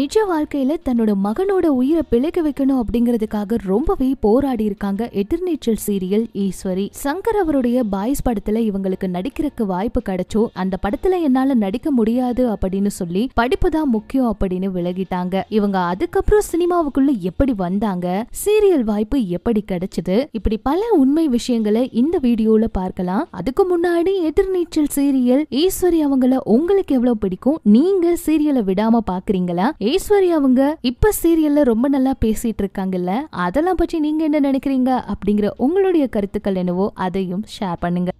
நிஜ வாழ்க்கையில தன்னோட மகனோட உயிரை பிழைக்க வைக்கணும் அப்படிங்கறதுக்காக ரொம்பவே போராடி இருக்காங்க எதிர்நீச்சல் சீரியல் ஈஸ்வரி சங்கர் அவருடைய பாய்ஸ் படத்துல இவங்களுக்கு நடிக்கிறதுக்கு வாய்ப்பு கிடைச்சோ அந்த படத்துல என்னால நடிக்க முடியாது அப்படின்னு சொல்லி படிப்பு தான் முக்கியம் அப்படின்னு விலகிட்டாங்க இவங்க அதுக்கப்புறம் சினிமாவுக்குள்ள எப்படி வந்தாங்க சீரியல் வாய்ப்பு எப்படி கிடைச்சது இப்படி பல உண்மை விஷயங்களை இந்த வீடியோல பார்க்கலாம் அதுக்கு முன்னாடி எதிர்நீச்சல் சீரியல் ஈஸ்வரி அவங்கள உங்களுக்கு எவ்வளவு பிடிக்கும் நீங்க சீரியலை விடாம பாக்குறீங்களா ஈஸ்வரி அவங்க இப்ப சீரியல்ல ரொம்ப நல்லா பேசிட்டு இருக்காங்கல்ல அதெல்லாம் பற்றி நீங்க என்ன நினைக்கிறீங்க அப்படிங்கிற உங்களுடைய கருத்துக்கள் என்னவோ அதையும் ஷேர் பண்ணுங்க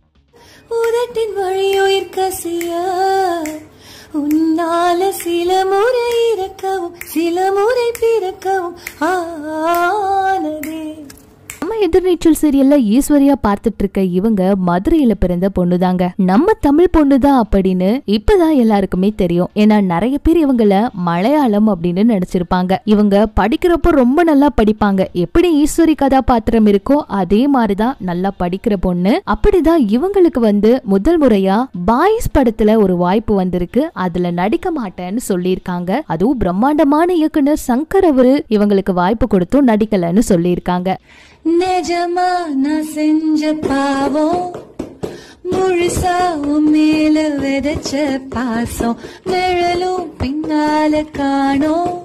உதட்டின் வழியுயிர் கசியா உன்னால சில முறை இறக்கவும் சில எதிர்நீச்சல் சீரியல்ல ஈஸ்வரியா பார்த்துட்டு இருக்க இவங்க மதுரையில பிறந்த பொண்ணுதாங்க நம்ம தமிழ் பொண்ணுதான் அப்படின்னு இப்பதான் எல்லாருக்குமே தெரியும் ஏன்னா நிறைய பேர் இவங்கள மலையாளம் அப்படின்னு நினைச்சிருப்பாங்க இவங்க படிக்கிறப்போ ரொம்ப நல்லா படிப்பாங்க எப்படி ஈஸ்வரி கதாபாத்திரம் இருக்கோ அதே மாதிரிதான் நல்லா படிக்கிற பொண்ணு அப்படிதான் இவங்களுக்கு வந்து முதல் முறையா பாய்ஸ் படத்துல ஒரு வாய்ப்பு வந்திருக்கு அதுல நடிக்க மாட்டேன்னு சொல்லியிருக்காங்க அதுவும் பிரம்மாண்டமான இயக்குனர் சங்கர் அவரு இவங்களுக்கு வாய்ப்பு கொடுத்தும் நடிக்கலன்னு சொல்லியிருக்காங்க நிஜமா நான் செஞ்ச பாவம் முழுசா மேல விதைச்ச பாசம் நிழலும் பின்னால காணோம்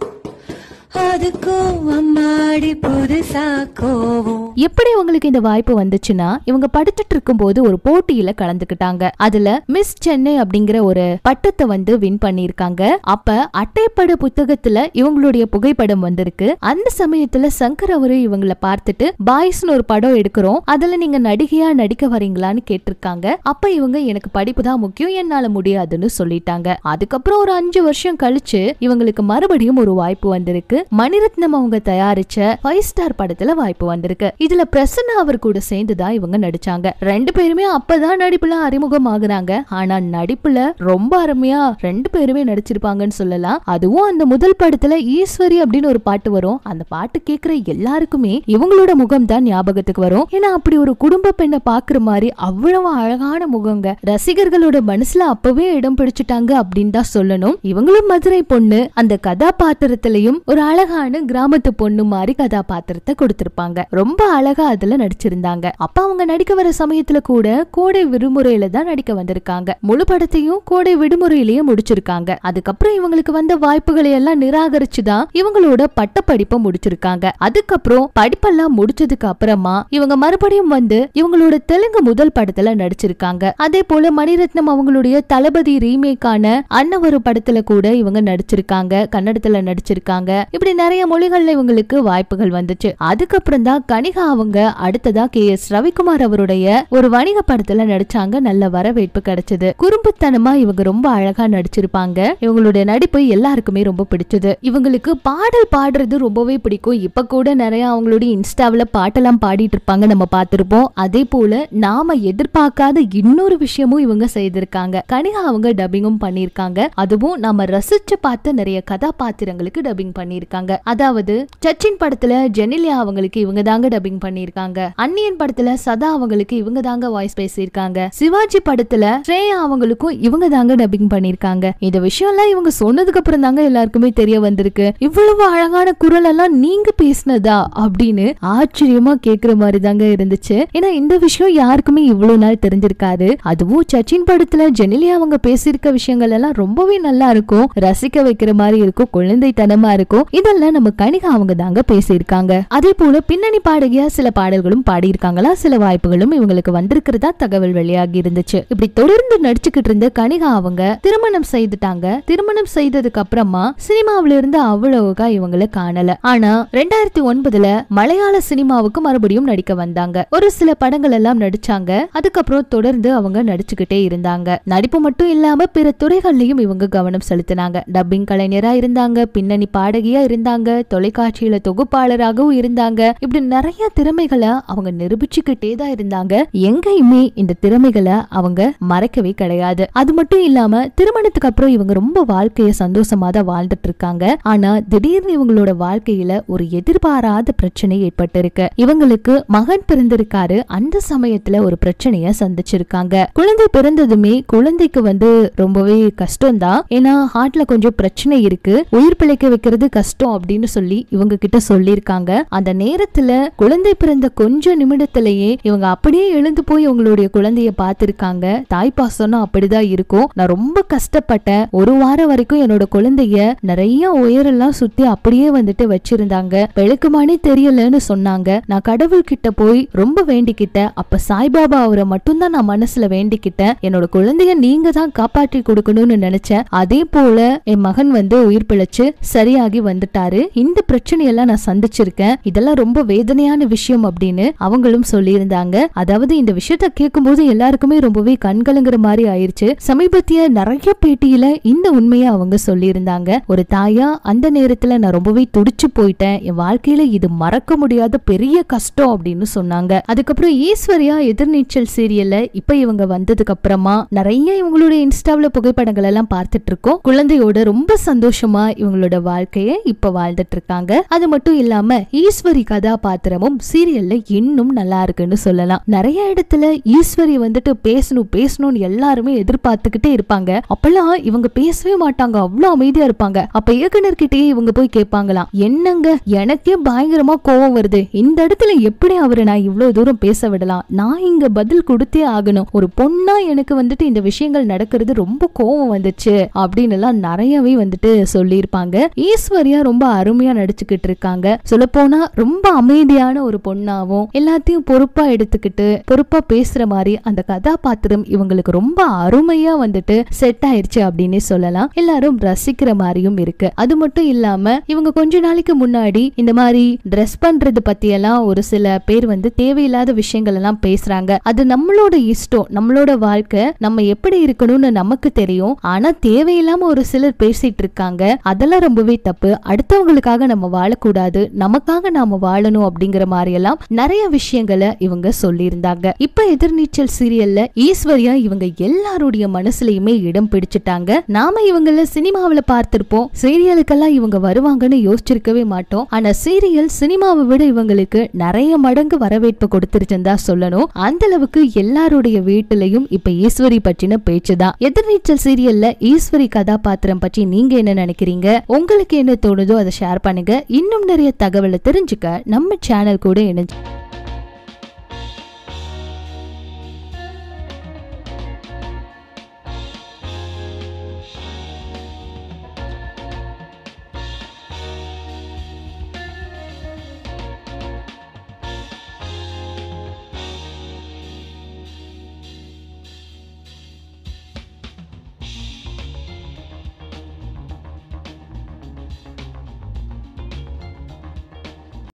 எப்படி உங்களுக்கு இந்த வாய்ப்பு வந்துச்சுன்னா இவங்க படிச்சுட்டு இருக்கும் போது ஒரு போட்டியில கலந்துக்கிட்டாங்க அதுல மிஸ் சென்னை அப்படிங்கிற ஒரு பட்டத்தை வந்து வின் பண்ணிருக்காங்க அப்ப அட்டைப்பட புத்தகத்துல இவங்களுடைய புகைப்படம் வந்திருக்கு அந்த சமயத்துல சங்கர் அவரு இவங்கள பார்த்துட்டு பாய்ஸ்னு ஒரு படம் எடுக்கிறோம் அதுல நீங்க நடிகையா நடிக்க வரீங்களான்னு கேட்டிருக்காங்க அப்ப இவங்க எனக்கு படிப்பு தான் முக்கியம் என்னால முடியாதுன்னு சொல்லிட்டாங்க அதுக்கப்புறம் ஒரு அஞ்சு வருஷம் கழிச்சு இவங்களுக்கு மறுபடியும் ஒரு வாய்ப்பு வந்திருக்கு மணிரத்னம் அவங்க தயாரிச்ச ஃபைவ் ஸ்டார் படத்துல வாய்ப்பு வந்திருக்கு இதுல பிரசன்னா அவர் கூட சேர்ந்துதான் இவங்க நடிச்சாங்க ரெண்டு பேருமே அப்பதான் நடிப்புல அறிமுகம் ஆகுறாங்க ஆனா நடிப்புல ரொம்ப அருமையா ரெண்டு பேருமே நடிச்சிருப்பாங்கன்னு சொல்லலாம் அதுவும் அந்த முதல் படத்துல ஈஸ்வரி அப்படின்னு ஒரு பாட்டு வரும் அந்த பாட்டு கேட்கிற எல்லாருக்குமே இவங்களோட முகம் தான் ஞாபகத்துக்கு வரும் ஏன்னா அப்படி ஒரு குடும்ப பெண்ணை பாக்குற மாதிரி அவ்வளவு அழகான முகங்க ரசிகர்களோட மனசுல அப்பவே இடம் பிடிச்சிட்டாங்க அப்படின்னு தான் சொல்லணும் இவங்களும் மதுரை பொண்ணு அந்த கதாபாத்திரத்திலையும் ஒரு அழகான அழகான கிராமத்து பொண்ணு மாதிரி கதாபாத்திரத்தை கொடுத்திருப்பாங்க ரொம்ப அழகா அதுல நடிச்சிருந்தாங்க அப்ப அவங்க நடிக்க வர சமயத்துல கூட கோடை விடுமுறையில தான் நடிக்க வந்திருக்காங்க முழு படத்தையும் கோடை விடுமுறையிலேயே முடிச்சிருக்காங்க அதுக்கப்புறம் இவங்களுக்கு வந்த வாய்ப்புகளை எல்லாம் நிராகரிச்சு தான் இவங்களோட பட்டப்படிப்பை முடிச்சிருக்காங்க அதுக்கப்புறம் படிப்பெல்லாம் முடிச்சதுக்கு அப்புறமா இவங்க மறுபடியும் வந்து இவங்களோட தெலுங்கு முதல் படத்துல நடிச்சிருக்காங்க அதே போல மணிரத்னம் அவங்களுடைய தளபதி ரீமேக்கான அன்னவரு படத்துல கூட இவங்க நடிச்சிருக்காங்க கன்னடத்துல நடிச்சிருக்காங்க இப்படி நிறைய மொழிகள்ல இவங்களுக்கு வாய்ப்புகள் வந்துச்சு அதுக்கப்புறம் தான் கனிகா அவங்க அடுத்ததா கே எஸ் ரவிக்குமார் அவருடைய ஒரு வணிக படத்துல நடிச்சாங்க நல்ல வரவேற்பு கிடைச்சது குறும்புத்தனமா இவங்க ரொம்ப அழகா நடிச்சிருப்பாங்க இவங்களுடைய நடிப்பு எல்லாருக்குமே ரொம்ப பிடிச்சது இவங்களுக்கு பாடல் பாடுறது ரொம்பவே பிடிக்கும் இப்ப கூட நிறைய அவங்களுடைய இன்ஸ்டாவில பாட்டெல்லாம் பாடிட்டு இருப்பாங்க நம்ம பார்த்திருப்போம் அதே போல நாம எதிர்பார்க்காத இன்னொரு விஷயமும் இவங்க செய்திருக்காங்க கனிகா அவங்க டப்பிங்கும் பண்ணியிருக்காங்க அதுவும் நம்ம ரசிச்சு பார்த்த நிறைய கதாபாத்திரங்களுக்கு டப்பிங் பண்ணியிருக்காங்க பண்ணியிருக்காங்க அதாவது சச்சின் படத்துல ஜெனிலியா அவங்களுக்கு இவங்க தாங்க டப்பிங் பண்ணியிருக்காங்க அன்னியன் படத்துல சதா அவங்களுக்கு இவங்க தாங்க வாய்ஸ் பேசியிருக்காங்க சிவாஜி படத்துல ஸ்ரேயா அவங்களுக்கும் இவங்க தாங்க டப்பிங் பண்ணியிருக்காங்க இந்த விஷயம் எல்லாம் இவங்க சொன்னதுக்கு அப்புறம் தாங்க எல்லாருக்குமே தெரிய வந்திருக்கு இவ்வளவு அழகான குரல் எல்லாம் நீங்க பேசினதா அப்படின்னு ஆச்சரியமா கேக்குற மாதிரி தாங்க இருந்துச்சு ஏன்னா இந்த விஷயம் யாருக்குமே இவ்வளவு நாள் தெரிஞ்சிருக்காது அதுவும் சச்சின் படத்துல ஜெனிலியா அவங்க பேசியிருக்க விஷயங்கள் எல்லாம் ரொம்பவே நல்லா இருக்கும் ரசிக்க வைக்கிற மாதிரி இருக்கும் குழந்தைத்தனமா இருக்கும் இதெல்லாம் பாடல்ல நம்ம கனிகா அவங்க தாங்க பேசியிருக்காங்க அதே போல பின்னணி பாடகியா சில பாடல்களும் பாடியிருக்காங்களா சில வாய்ப்புகளும் இவங்களுக்கு வந்திருக்கிறதா தகவல் வெளியாகி இருந்துச்சு இப்படி தொடர்ந்து நடிச்சுக்கிட்டு இருந்த கனிகா அவங்க திருமணம் செய்துட்டாங்க திருமணம் செய்ததுக்கு அப்புறமா சினிமாவில இருந்து அவ்வளவுக்கா இவங்களை காணல ஆனா ரெண்டாயிரத்தி ஒன்பதுல மலையாள சினிமாவுக்கு மறுபடியும் நடிக்க வந்தாங்க ஒரு சில படங்கள் எல்லாம் நடிச்சாங்க அதுக்கப்புறம் தொடர்ந்து அவங்க நடிச்சுக்கிட்டே இருந்தாங்க நடிப்பு மட்டும் இல்லாம பிற துறைகள்லயும் இவங்க கவனம் செலுத்தினாங்க டப்பிங் கலைஞரா இருந்தாங்க பின்னணி பாடகியா இருந்தாங்க இருந்தாங்க தொலைக்காட்சியில தொகுப்பாளராகவும் இருந்தாங்க இப்படி நிறைய திறமைகளை அவங்க நிரூபிச்சுக்கிட்டே தான் இருந்தாங்க எங்கேயுமே இந்த திறமைகளை அவங்க மறைக்கவே கிடையாது அது மட்டும் இல்லாம திருமணத்துக்கு அப்புறம் இவங்க ரொம்ப வாழ்க்கைய சந்தோஷமா தான் வாழ்ந்துட்டு இருக்காங்க ஆனா திடீர்னு இவங்களோட வாழ்க்கையில ஒரு எதிர்பாராத பிரச்சனை ஏற்பட்டிருக்கு இவங்களுக்கு மகன் பிறந்திருக்காரு அந்த சமயத்துல ஒரு பிரச்சனைய சந்திச்சிருக்காங்க குழந்தை பிறந்ததுமே குழந்தைக்கு வந்து ரொம்பவே கஷ்டம் தான் ஏன்னா ஹார்ட்ல கொஞ்சம் பிரச்சனை இருக்கு உயிர் பிழைக்க வைக்கிறது கஷ்டம் அப்படின்னு சொல்லி இவங்க கிட்ட சொல்லியிருக்காங்க அந்த நேரத்துல குழந்தை பிறந்த கொஞ்ச நிமிடத்திலேயே இவங்க அப்படியே எழுந்து போய் உங்களுடைய குழந்தைய பார்த்திருக்காங்க தாய் பாசம்னா அப்படிதான் இருக்கும் நான் ரொம்ப கஷ்டப்பட்டேன் ஒரு வாரம் வரைக்கும் என்னோட குழந்தைய நிறைய உயரெல்லாம் சுத்தி அப்படியே வந்துட்டு வச்சிருந்தாங்க விளக்குமானே தெரியலன்னு சொன்னாங்க நான் கடவுள் கிட்ட போய் ரொம்ப வேண்டிக்கிட்டேன் அப்ப சாய்பாபா அவரை மட்டும்தான் நான் மனசுல வேண்டிக்கிட்டேன் என்னோட குழந்தைய நீங்க தான் காப்பாற்றி கொடுக்கணும்னு நினைச்சேன் அதே போல என் மகன் வந்து உயிர் பிழைச்சு சரியாகி வந்துட்டார் சொல்லியிருந்தாரு இந்த பிரச்சனையெல்லாம் நான் சந்திச்சிருக்கேன் இதெல்லாம் ரொம்ப வேதனையான விஷயம் அப்படின்னு அவங்களும் சொல்லியிருந்தாங்க அதாவது இந்த விஷயத்த கேட்கும்போது எல்லாருக்குமே ரொம்பவே கண்கலங்குற மாதிரி ஆயிருச்சு சமீபத்திய நிறைய பேட்டியில இந்த உண்மையை அவங்க சொல்லியிருந்தாங்க ஒரு தாயா அந்த நேரத்துல நான் ரொம்பவே துடிச்சு போயிட்டேன் என் வாழ்க்கையில இது மறக்க முடியாத பெரிய கஷ்டம் அப்படின்னு சொன்னாங்க அதுக்கப்புறம் ஈஸ்வர்யா எதிர்நீச்சல் சீரியல்ல இப்ப இவங்க வந்ததுக்கு அப்புறமா நிறைய இவங்களுடைய இன்ஸ்டாவில புகைப்படங்கள் எல்லாம் பார்த்துட்டு இருக்கோம் குழந்தையோட ரொம்ப சந்தோஷமா இவங்களோட வாழ்க்கையை இப்ப வாழ்ந்துட்டு இருக்காங்க அது மட்டும் இல்லாம ஈஸ்வரி கதாபாத்திரமும் சீரியல்ல இன்னும் நல்லா இருக்குன்னு சொல்லலாம் நிறைய இடத்துல ஈஸ்வரி வந்துட்டு பேசணும் பேசணும்னு எல்லாருமே எதிர்பார்த்துக்கிட்டே இருப்பாங்க அப்பெல்லாம் இவங்க பேசவே மாட்டாங்க அவ்வளவு அமைதியா இருப்பாங்க அப்ப இயக்குனர்கிட்டயே இவங்க போய் கேட்பாங்களாம் என்னங்க எனக்கே பயங்கரமா கோவம் வருது இந்த இடத்துல எப்படி அவரை நான் இவ்வளவு தூரம் பேச விடலாம் நான் இங்க பதில் கொடுத்தே ஆகணும் ஒரு பொண்ணா எனக்கு வந்துட்டு இந்த விஷயங்கள் நடக்கிறது ரொம்ப கோவம் வந்துச்சு அப்படின்னு எல்லாம் நிறையவே வந்துட்டு சொல்லியிருப்பாங்க ஈஸ்வரியா ரொம்ப அருமையா நடிச்சுக்கிட்டு இருக்காங்க சொல்லப்போனா ரொம்ப அமைதியான ஒரு பொண்ணாவும் எல்லாத்தையும் பொறுப்பா எடுத்துக்கிட்டு பொறுப்பா பேசுற மாதிரி அந்த கதாபாத்திரம் இவங்களுக்கு ரொம்ப அருமையா வந்துட்டு செட் ஆயிடுச்சு அப்படின்னு சொல்லலாம் எல்லாரும் ரசிக்கிற மாதிரியும் இருக்கு அது மட்டும் இல்லாம இவங்க கொஞ்ச நாளைக்கு முன்னாடி இந்த மாதிரி ட்ரெஸ் பத்தி எல்லாம் ஒரு சில பேர் வந்து தேவையில்லாத விஷயங்கள் எல்லாம் பேசுறாங்க அது நம்மளோட இஷ்டம் நம்மளோட வாழ்க்கை நம்ம எப்படி இருக்கணும்னு நமக்கு தெரியும் ஆனா தேவையில்லாம ஒரு சிலர் பேசிட்டு இருக்காங்க அதெல்லாம் ரொம்பவே தப்பு அடுத்த மற்றவங்களுக்காக நம்ம வாழக்கூடாது நமக்காக நாம வாழணும் அப்படிங்கிற எல்லாம் நிறைய விஷயங்களை இவங்க சொல்லியிருந்தாங்க இப்ப எதிர்நீச்சல் சீரியல்ல ஈஸ்வர்யா இவங்க எல்லாருடைய மனசுலயுமே இடம் பிடிச்சிட்டாங்க நாம இவங்கள சினிமாவில பார்த்திருப்போம் சீரியலுக்கெல்லாம் இவங்க வருவாங்கன்னு யோசிச்சிருக்கவே மாட்டோம் ஆனா சீரியல் சினிமாவை விட இவங்களுக்கு நிறைய மடங்கு வரவேற்பு கொடுத்துருச்சுன்னு தான் சொல்லணும் அந்த அளவுக்கு எல்லாருடைய வீட்டிலையும் இப்ப ஈஸ்வரி பற்றின பேச்சு தான் எதிர்நீச்சல் சீரியல்ல ஈஸ்வரி கதாபாத்திரம் பற்றி நீங்க என்ன நினைக்கிறீங்க உங்களுக்கு என்ன தோணுதோ அதை ஷேர் பண்ணுங்கள் இன்னும் நிறைய தகவலை தெரிஞ்சுக்க நம்ம சேனல் கூட இணைஞ்சு